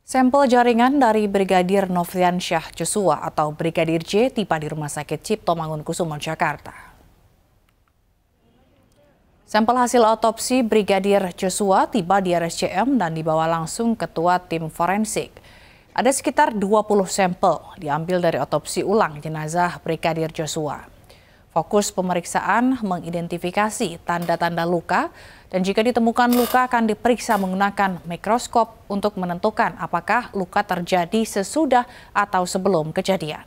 Sampel jaringan dari Brigadir Novian Syah Joshua atau Brigadir J tiba di Rumah Sakit Cipto Mangunkusumo, Jakarta. Sampel hasil otopsi Brigadir Joshua tiba di RSCM dan dibawa langsung Ketua Tim Forensik. Ada sekitar 20 sampel diambil dari otopsi ulang jenazah Brigadir Joshua. Fokus pemeriksaan mengidentifikasi tanda-tanda luka dan jika ditemukan luka akan diperiksa menggunakan mikroskop untuk menentukan apakah luka terjadi sesudah atau sebelum kejadian.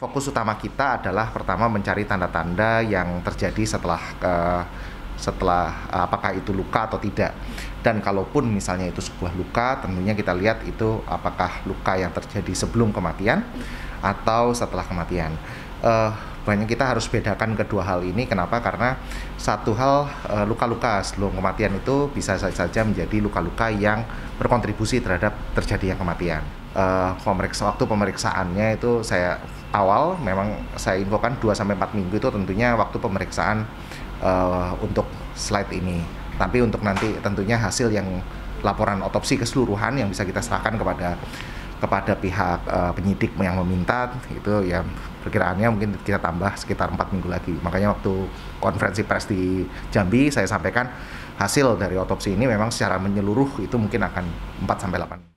Fokus utama kita adalah pertama mencari tanda-tanda yang terjadi setelah uh, setelah eh, apakah itu luka atau tidak. Dan kalaupun misalnya itu sebuah luka, tentunya kita lihat itu apakah luka yang terjadi sebelum kematian atau setelah kematian uh, banyak kita harus bedakan kedua hal ini. Kenapa? Karena satu hal luka eh, luka-luka sebelum kematian itu bisa saja menjadi luka-luka yang berkontribusi terhadap terjadinya kematian. Uh, pemeriksa waktu pemeriksaannya itu saya awal memang saya infokan 2 sampai 4 minggu itu tentunya waktu pemeriksaan uh, untuk slide ini. Tapi untuk nanti tentunya hasil yang laporan otopsi keseluruhan yang bisa kita serahkan kepada kepada pihak uh, penyidik yang meminta itu ya perkiraannya mungkin kita tambah sekitar empat minggu lagi makanya waktu konferensi pers di Jambi saya sampaikan hasil dari otopsi ini memang secara menyeluruh itu mungkin akan 4 sampai 8